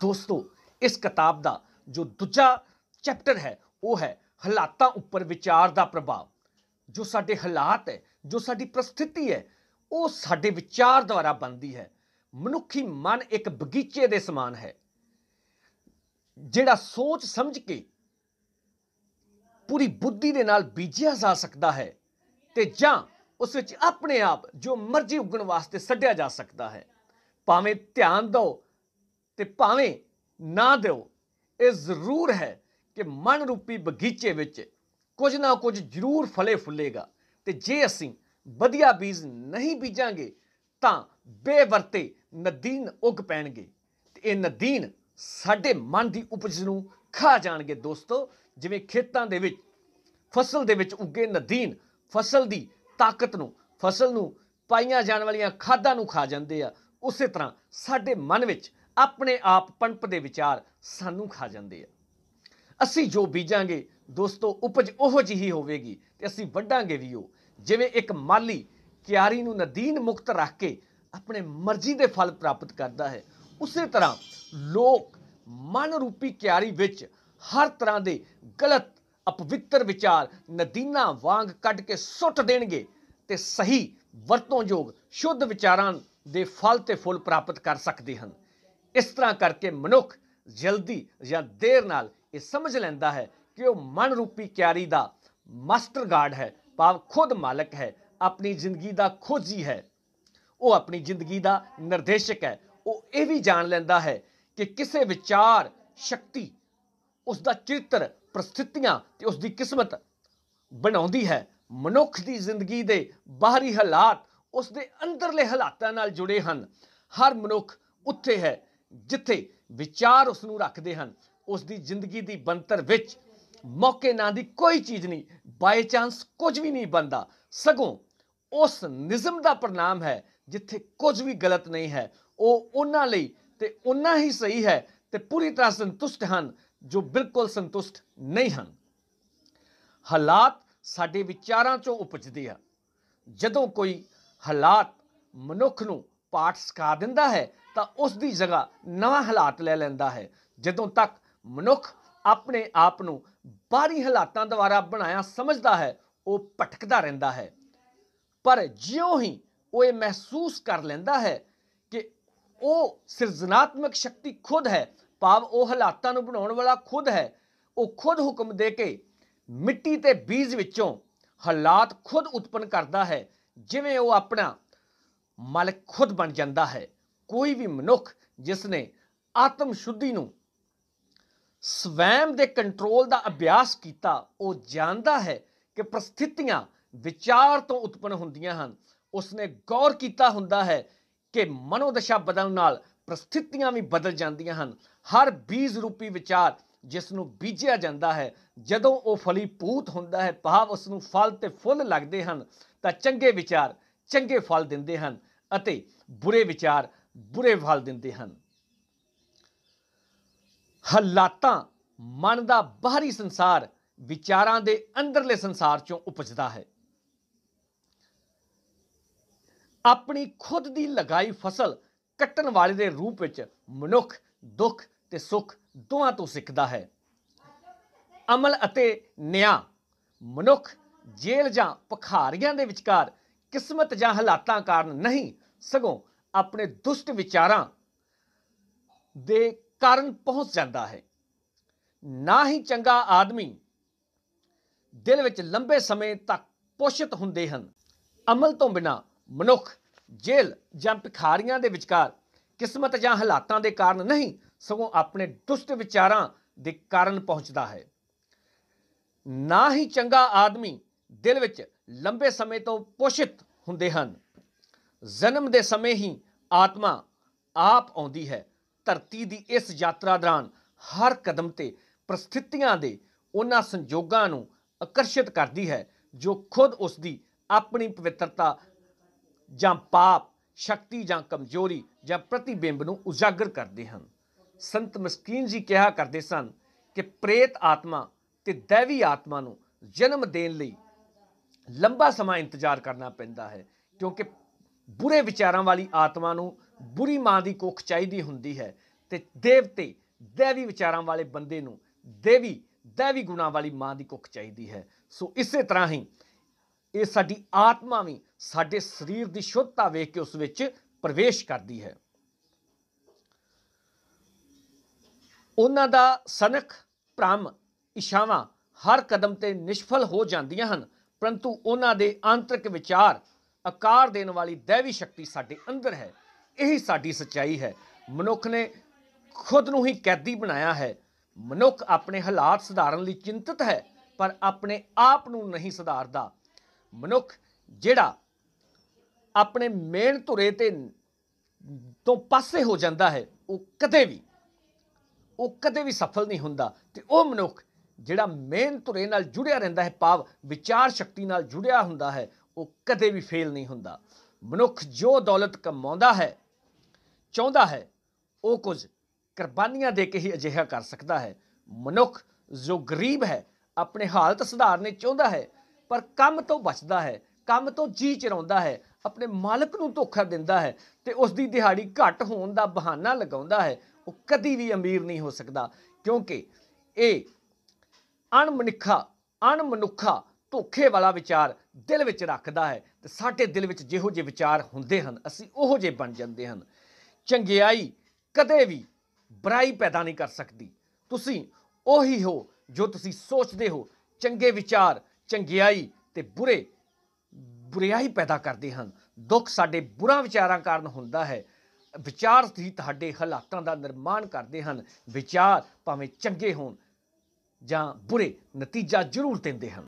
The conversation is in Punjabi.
ਦੋਸਤੋ ਇਸ ਕਿਤਾਬ ਦਾ ਜੋ ਦੂਜਾ ਚੈਪਟਰ ਹੈ ਉਹ ਹੈ ਹਾਲਾਤਾਂ ਉੱਪਰ ਵਿਚਾਰ ਦਾ ਪ੍ਰਭਾਵ ਜੋ ਸਾਡੇ ਹਾਲਾਤ ਹੈ ਜੋ ਸਾਡੀ ਪ੍ਰਸਥਿਤੀ ਹੈ ਉਹ ਸਾਡੇ ਵਿਚਾਰ ਦੁਆਰਾ ਬਣਦੀ ਹੈ ਮਨੁੱਖੀ ਮਨ ਇੱਕ ਬਗੀਚੇ ਦੇ ਸਮਾਨ ਹੈ ਜਿਹੜਾ ਸੋਚ ਸਮਝ ਕੇ ਪੂਰੀ ਬੁੱਧੀ ਦੇ ਨਾਲ ਬੀਜਿਆ ਜਾ ਸਕਦਾ ਹੈ ਤੇ ਜਾਂ ਉਸ ਵਿੱਚ ਆਪਣੇ ਆਪ ਜੋ ਮਰਜ਼ੀ ਉਗਣ ਵਾਸਤੇ ਛੱਡਿਆ ਜਾ ਸਕਦਾ ਹੈ ਭਾਵੇਂ ਧਿਆਨ ਦਿਓ ਤੇ ਭਾਵੇਂ ਨਾ ਦਿਓ ਇਹ ਜ਼ਰੂਰ ਹੈ ਕਿ ਮਨ ਰੂਪੀ ਬਗੀਚੇ ਵਿੱਚ ਕੁਝ ਨਾ ਕੁਝ ਜ਼ਰੂਰ ਫਲੇ ਫੁੱਲੇਗਾ ਤੇ ਜੇ ਅਸੀਂ ਵਧੀਆ ਬੀਜ ਨਹੀਂ ਬੀਜਾਂਗੇ ਤਾਂ ਬੇਵਰਤੇ ਨਦੀਨ ਉੱਗ ਪੈਣਗੇ ਤੇ ਇਹ ਨਦੀਨ ਸਾਡੇ ਮਨ ਦੀ ਉਪਜ ਨੂੰ ਖਾ ਜਾਣਗੇ ਦੋਸਤੋ ਜਿਵੇਂ ਖੇਤਾਂ ਦੇ ਵਿੱਚ ਫਸਲ ਦੇ ਵਿੱਚ ਉੱਗੇ ਨਦੀਨ ਫਸਲ ਦੀ ਤਾਕਤ ਨੂੰ ਫਸਲ ਨੂੰ ਪਾਈਆਂ ਜਾਣ ਵਾਲੀਆਂ ਖਾਦਾਂ ਨੂੰ ਖਾ ਜਾਂਦੇ ਆ ਉਸੇ ਤਰ੍ਹਾਂ ਸਾਡੇ ਮਨ ਵਿੱਚ ਆਪਣੇ ਆਪ ਪੰਪ ਦੇ ਵਿਚਾਰ ਸਾਨੂੰ ਖਾ ਜਾਂਦੇ ਆ ਅਸੀਂ ਜੋ ਬੀਜਾਂਗੇ ਦੋਸਤੋ ਉਪਜ ਉਹੋ ਜਿਹੀ ਹੋਵੇਗੀ ਤੇ ਅਸੀਂ ਵੱਡਾਂਗੇ ਵੀ ਉਹ ਜਿਵੇਂ ਇੱਕ ਮਾਲੀ ਕਿਆਰੀ ਨੂੰ ਨਦੀਨ ਮੁਕਤ ਰੱਖ ਕੇ ਆਪਣੇ ਮਰਜ਼ੀ ਦੇ ਫਲ ਪ੍ਰਾਪਤ ਕਰਦਾ ਹੈ ਉਸੇ ਤਰ੍ਹਾਂ ਲੋਕ ਮਨ ਰੂਪੀ ਕਿਆਰੀ ਵਿੱਚ ਹਰ ਤਰ੍ਹਾਂ ਦੇ ਗਲਤ ਅਪਵਿੱਤਰ ਵਿਚਾਰ ਨਦੀਨਾ ਵਾਂਗ ਕੱਢ ਕੇ ਸੁੱਟ ਦੇਣਗੇ ਤੇ ਸਹੀ ਵਰਤੋਂਯੋਗ ਸ਼ੁੱਧ ਵਿਚਾਰਾਂ ਦੇ ਫਲ ਤੇ ਫੁੱਲ ਪ੍ਰਾਪਤ ਕਰ ਸਕਦੇ ਹਨ ਇਸ ਤਰ੍ਹਾਂ ਕਰਕੇ ਮਨੁੱਖ ਜਲਦੀ ਜਾਂ ਦੇਰ ਨਾਲ ਇਹ ਸਮਝ ਲੈਂਦਾ ਹੈ ਕਿ ਉਹ ਮਨ ਰੂਪੀ ਕਿਆਰੀ ਦਾ ਮਾਸਟਰ ਗਾਰਡ ਹੈ ਭਾਵ ਖੁਦ ਮਾਲਕ ਹੈ ਆਪਣੀ ਜ਼ਿੰਦਗੀ ਦਾ ਖੋਜੀ ਹੈ ਉਹ ਆਪਣੀ ਜ਼ਿੰਦਗੀ ਦਾ ਨਿਰਦੇਸ਼ਕ ਹੈ ਉਹ ਇਹ ਵੀ ਜਾਣ ਲੈਂਦਾ ਹੈ ਕਿ ਕਿਸੇ ਵਿਚਾਰ ਸ਼ਕਤੀ ਉਸ ਦਾ ਚਿੱਤਰ ਪ੍ਰਸਥਿਤੀਆਂ ਤੇ ਉਸ ਦੀ ਕਿਸਮਤ ਬਣਾਉਂਦੀ ਹੈ ਮਨੁੱਖ ਦੀ ਜ਼ਿੰਦਗੀ ਦੇ ਬਾਹਰੀ ਹਾਲਾਤ ਉਸ ਦੇ ਅੰਦਰਲੇ ਹਾਲਾਤਾਂ ਨਾਲ ਜੁੜੇ ਹਨ ਹਰ ਮਨੁੱਖ ਉੱਥੇ ਹੈ ਜਿੱਥੇ ਵਿਚਾਰ ਉਸ ਨੂੰ ਰੱਖਦੇ ਹਨ ਉਸ ਦੀ ਜ਼ਿੰਦਗੀ ਦੀ ਬੰਤਰ ਵਿੱਚ ਮੌਕੇ ਨਾਂ ਦੀ ਕੋਈ ਚੀਜ਼ ਨਹੀਂ ਬਾਈ ਚਾਂਸ ਕੁਝ ਵੀ ਨਹੀਂ ਬੰਦਾ ਸਗੋਂ ਉਸ ਨਿਜ਼ਮ ਦਾ ਪ੍ਰਨਾਮ ਹੈ ਜਿੱਥੇ ਕੁਝ ਵੀ ਗਲਤ ਨਹੀਂ ਹੈ ਉਹ ਉਹਨਾਂ ਲਈ ਤੇ ਉਹਨਾਂ ਹੀ ਸਹੀ ਹੈ ਤੇ ਪੂਰੀ ਤਰ੍ਹਾਂ ਸੰਤੁਸ਼ਟ ਹਨ ਜੋ ਬਿਲਕੁਲ ਸੰਤੁਸ਼ਟ ਨਹੀਂ ਹਨ ਹਾਲਾਤ ਸਾਡੇ ਵਿਚਾਰਾਂ ਚੋਂ ਉਪਜਦੇ ਆ ਜਦੋਂ ਕੋਈ ਹਾਲਾਤ ਮਨੁੱਖ ਨੂੰ ਪਾਠ ਸਿਖਾ ਦਿੰਦਾ ਹੈ ਤਾਂ ਉਸ ਦੀ ਜਗ੍ਹਾ ਨਵਾਂ ਹਾਲਾਤ ਲੈ ਲੈਂਦਾ ਹੈ ਜਦੋਂ ਤੱਕ ਮਨੁੱਖ ਆਪਣੇ ਆਪ ਨੂੰ ਬਾਹਰੀ ਹਾਲਾਤਾਂ ਦੁਆਰਾ ਬਣਾਇਆ ਸਮਝਦਾ ਹੈ ਉਹ ਭਟਕਦਾ ਰਹਿੰਦਾ ਹੈ ਪਰ ਜਿਉਂ ਹੀ ਉਹ ਇਹ ਮਹਿਸੂਸ ਕਰ ਲੈਂਦਾ ਹੈ ਕਿ ਉਹ ਸਿਰਜਣਾਤਮਕ ਸ਼ਕਤੀ ਖੁਦ ਹੈ ਭਾਵ ਉਹ ਹਾਲਾਤਾਂ ਨੂੰ ਬਣਾਉਣ ਵਾਲਾ ਖੁਦ ਹੈ ਉਹ ਖੁਦ ਹੁਕਮ ਦੇ ਕੇ ਮਿੱਟੀ ਤੇ ਬੀਜ ਵਿੱਚੋਂ ਹਾਲਾਤ ਖੁਦ ਉਤਪਨ ਕਰਦਾ ਹੈ ਜਿਵੇਂ ਉਹ ਆਪਣਾ ਮਾਲਕ ਖੁਦ ਬਣ ਜਾਂਦਾ ਹੈ ਕੋਈ ਵੀ ਮਨੁੱਖ ਜਿਸ ਨੇ ਆਤਮ ਸ਼ੁੱਧੀ ਨੂੰ ਸਵੈਮ ਦੇ ਕੰਟਰੋਲ ਦਾ ਅਭਿਆਸ ਕੀਤਾ ਉਹ ਜਾਣਦਾ ਹੈ ਕਿ ਪ੍ਰਸਥਿਤੀਆਂ ਵਿਚਾਰ ਤੋਂ ਉਤਪਨ ਹੁੰਦੀਆਂ ਹਨ ਉਸ ਨੇ ਗੌਰ ਕੀਤਾ ਹੁੰਦਾ ਹੈ ਕਿ ਮਨੋਦਸ਼ਾ ਬਦਲਣ ਨਾਲ ਪ੍ਰਸਥਿਤੀਆਂ ਵੀ ਬਦਲ ਜਾਂਦੀਆਂ ਹਨ ਹਰ ਬੀਜ ਰੂਪੀ ਵਿਚਾਰ ਜਿਸ ਨੂੰ ਬੀਜਿਆ ਜਾਂਦਾ ਹੈ ਜਦੋਂ ਉਹ ਫਲੀ ਪੂਤ ਹੁੰਦਾ ਹੈ ਭਾਵ ਉਸ ਨੂੰ ਫਲ ਤੇ ਫੁੱਲ ਲੱਗਦੇ ਹਨ ਤਾਂ ਚੰਗੇ ਵਿਚਾਰ ਚੰਗੇ ਫਲ ਦਿੰਦੇ ਹਨ ਅਤੇ ਬੁਰੇ ਵਿਚਾਰ ਬੁਰੇ ਫਲ ਦਿੰਦੇ ਹਨ ਹਾਲਾਤਾਂ ਮਨ ਦਾ ਬਾਹਰੀ ਸੰਸਾਰ ਵਿਚਾਰਾਂ ਦੇ ਅੰਦਰਲੇ ਸੰਸਾਰ ਚੋਂ ਉਪਜਦਾ ਹੈ ਆਪਣੀ ਖੁਦ ਦੀ ਲਗਾਈ ਫਸਲ ਕੱਟਣ ਵਾਲੇ ਦੇ ਰੂਪ ਵਿੱਚ ਮਨੁੱਖ ਦੁੱਖ ਤੇ ਸੁੱਖ ਦੋਵਾਂ ਤੋਂ ਸਿੱਖਦਾ ਹੈ ਅਮਲ ਅਤੇ ਨਿਆਂ ਮਨੁੱਖ ਜੇਲ੍ਹ ਜਾਂ ਪਖਾਰੀਆਂ ਦੇ ਵਿਚਕਾਰ ਕਿਸਮਤ ਜਾਂ ਹਾਲਾਤਾਂ ਕਾਰਨ ਨਹੀਂ ਸਗੋਂ ਆਪਣੇ ਦੁਸ਼ਟ ਵਿਚਾਰਾਂ ਦੇ ਕਾਰਨ ਪਹੁੰਚ ਜਾਂਦਾ ਹੈ ਨਾ ਹੀ ਚੰਗਾ ਆਦਮੀ ਦਿਲ ਵਿੱਚ ਲੰਬੇ ਸਮੇਂ ਤੱਕ ਪੋਸ਼ਿਤ ਹੁੰਦੇ ਹਨ ਅਮਲ ਤੋਂ ਬਿਨਾ ਮਨੁੱਖ ਜੇਲ ਜਾਂ ਭਿਖਾਰੀਆਂ ਦੇ ਵਿਚਕਾਰ ਕਿਸਮਤ ਜਾਂ ਹਾਲਾਤਾਂ ਦੇ ਕਾਰਨ ਨਹੀਂ ਸਗੋਂ ਆਪਣੇ ਦੁਸ਼ਟ ਵਿਚਾਰਾਂ ਦੇ ਕਾਰਨ ਪਹੁੰਚਦਾ ਹੈ ਨਾ ਹੀ ਚੰਗਾ ਆਦਮੀ ਦਿਲ ਵਿੱਚ ਲੰਬੇ ਸਮੇਂ ਤੋਂ ਪੋਸ਼ਿਤ ਹੁੰਦੇ ਹਨ ਜਨਮ ਦੇ ਸਮੇਂ ਹੀ ਆਤਮਾ ਆਪ ਆਉਂਦੀ ਹੈ ਧਰਤੀ ਦੀ ਇਸ ਯਾਤਰਾ ਦੌਰਾਨ ਹਰ ਕਦਮ ਤੇ ਪ੍ਰਸਥਿਤੀਆਂ ਦੇ ਉਹਨਾਂ ਸੰਜੋਗਾਂ ਨੂੰ ਆਕਰਸ਼ਿਤ ਕਰਦੀ ਹੈ ਜੋ ਖੁਦ ਉਸ ਦੀ ਆਪਣੀ ਪਵਿੱਤਰਤਾ ਜਾਂ ਪਾਪ ਸ਼ਕਤੀ ਜਾਂ ਕਮਜ਼ੋਰੀ ਜਾਂ ਪ੍ਰਤੀਬਿੰਬ ਨੂੰ ਉਜਾਗਰ ਕਰਦੇ ਹਨ ਸੰਤ ਮਸਕੀਨ ਜੀ ਕਿਹਾ ਕਰਦੇ ਸਨ ਕਿ ਪ੍ਰੇਤ ਆਤਮਾ ਤੇ दैवी ਆਤਮਾ ਨੂੰ ਜਨਮ ਦੇਣ ਲਈ ਲੰਬਾ ਸਮਾਂ ਇੰਤਜ਼ਾਰ ਕਰਨਾ ਪੈਂਦਾ ਹੈ ਕਿਉਂਕਿ ਬੁਰੇ ਵਿਚਾਰਾਂ ਵਾਲੀ ਆਤਮਾ ਨੂੰ ਬੁਰੀ ਮਾਂ ਦੀ ਕੁੱਖ ਚਾਹੀਦੀ ਹੁੰਦੀ ਹੈ ਤੇ ਦੇਵਤੇ ਦੇਵੀ ਵਿਚਾਰਾਂ ਵਾਲੇ ਬੰਦੇ ਨੂੰ ਦੇਵੀ ਦੇਵੀ ਗੁਣਾ ਵਾਲੀ ਮਾਂ ਦੀ ਕੁੱਖ ਚਾਹੀਦੀ ਹੈ ਸੋ ਇਸੇ ਤਰ੍ਹਾਂ ਹੀ ਇਹ ਸਾਡੀ ਆਤਮਾ ਵੀ ਸਾਡੇ ਸਰੀਰ ਦੀ ਸ਼ੁੱਧਤਾ ਵੇਖ ਕੇ ਉਸ ਵਿੱਚ ਪ੍ਰਵੇਸ਼ ਕਰਦੀ ਹੈ ਉਹਨਾਂ ਦਾ ਸਨਖ ਭ੍ਰਮ ਇਸ਼ਾਵਾਂ ਹਰ ਕਦਮ ਤੇ ਨਿਸ਼ਫਲ ਹੋ ਜਾਂਦੀਆਂ ਹਨ ਪਰੰਤੂ ਉਹਨਾਂ ਦੇ ਆਂਤਰਿਕ ਵਿਚਾਰ ਆਕਾਰ ਦੇਣ ਵਾਲੀ दैवी ਸ਼ਕਤੀ ਸਾਡੇ ਅੰਦਰ ਹੈ ਇਹੀ ਸਾਡੀ ਸਚਾਈ ਹੈ ਮਨੁੱਖ ਨੇ ਖੁਦ ਨੂੰ ਹੀ ਕੈਦੀ ਬਣਾਇਆ ਹੈ ਮਨੁੱਖ ਆਪਣੇ ਹਾਲਾਤ ਸੁਧਾਰਨ ਲਈ ਚਿੰਤਤ ਹੈ ਪਰ ਆਪਣੇ ਆਪ ਨੂੰ ਨਹੀਂ ਸੁਧਾਰਦਾ ਮਨੁੱਖ ਜਿਹੜਾ ਆਪਣੇ ਮੇਨ ਧੁਰੇ ਤੇ ਤੋਂ ਪਾਸੇ ਹੋ ਜਾਂਦਾ ਹੈ ਉਹ ਕਦੇ ਵੀ ਉਹ ਕਦੇ ਵੀ ਸਫਲ ਨਹੀਂ ਹੁੰਦਾ ਤੇ ਉਹ ਮਨੁੱਖ ਜਿਹੜਾ ਮੇਨ ਧੁਰੇ ਨਾਲ ਜੁੜਿਆ ਰਹਿੰਦਾ ਹੈ ਪਾਵ ਵਿਚਾਰ ਸ਼ਕਤੀ ਨਾਲ ਜੁੜਿਆ ਹੁੰਦਾ ਹੈ ਉਹ ਕਦੇ ਵੀ ਫੇਲ ਨਹੀਂ ਹੁੰਦਾ ਮਨੁੱਖ ਜੋ ਦੌਲਤ ਕਮਾਉਂਦਾ ਹੈ ਚਾਹੁੰਦਾ ਹੈ ਉਹ ਕੁਝ ਕੁਰਬਾਨੀਆਂ ਦੇ ਕੇ ਹੀ ਅਜਿਹਾ ਕਰ ਸਕਦਾ ਹੈ ਮਨੁੱਖ ਜੋ ਗਰੀਬ ਹੈ ਆਪਣੇ ਹਾਲਤ ਸੁਧਾਰਨੇ ਚਾਹੁੰਦਾ ਹੈ ਪਰ ਕੰਮ ਤੋਂ ਬਚਦਾ ਹੈ ਕੰਮ ਤੋਂ ਜੀ ਚਰਾਉਂਦਾ ਹੈ ਆਪਣੇ ਮਾਲਕ ਨੂੰ ਧੋਖਾ ਦਿੰਦਾ ਹੈ ਤੇ ਉਸ ਦੀ ਦਿਹਾੜੀ ਘੱਟ ਹੋਣ ਦਾ ਬਹਾਨਾ ਲਗਾਉਂਦਾ ਹੈ ਉਹ ਕਦੀ ਵੀ ਅਮੀਰ ਨਹੀਂ ਹੋ ਸਕਦਾ ਕਿਉਂਕਿ ਇਹ ਅਣਮਨਿੱਖਾ ਅਣਮਨੁੱਖਾ ਧੋਖੇ ਵਾਲਾ ਵਿਚਾਰ ਦਿਲ ਵਿੱਚ ਰੱਖਦਾ ਹੈ ਤੇ ਸਾਡੇ ਦਿਲ ਵਿੱਚ ਜਿਹੋ ਜਿਹੇ ਵਿਚਾਰ ਹੁੰਦੇ ਹਨ ਅਸੀਂ ਉਹੋ ਜਿਹੇ ਬਣ ਜਾਂਦੇ ਹਨ ਚੰਗਿਆਈ ਕਦੇ ਵੀ ਬੁਰਾਈ ਪੈਦਾ ਨਹੀਂ ਕਰ ਸਕਦੀ ਤੁਸੀਂ ਉਹੀ ਹੋ ਜੋ ਤੁਸੀਂ ਸੋਚਦੇ ਹੋ ਚੰਗੇ ਵਿਚਾਰ ਚੰਗਿਆਈ ਤੇ ਬੁਰੇ ਬੁਰਾਈ ਪੈਦਾ ਕਰਦੇ ਹਨ ਦੁੱਖ ਸਾਡੇ ਬੁਰਾ ਵਿਚਾਰਾਂ ਕਾਰਨ ਹੁੰਦਾ ਹੈ ਵਿਚਾਰ ਹੀ ਤੁਹਾਡੇ ਹਾਲਾਤਾਂ ਦਾ ਨਿਰਮਾਣ ਕਰਦੇ ਹਨ ਵਿਚਾਰ ਭਾਵੇਂ ਚੰਗੇ ਹੋਣ ਜਾਂ ਬੁਰੇ ਨਤੀਜਾ ਜ਼ਰੂਰ ਦਿੰਦੇ ਹਨ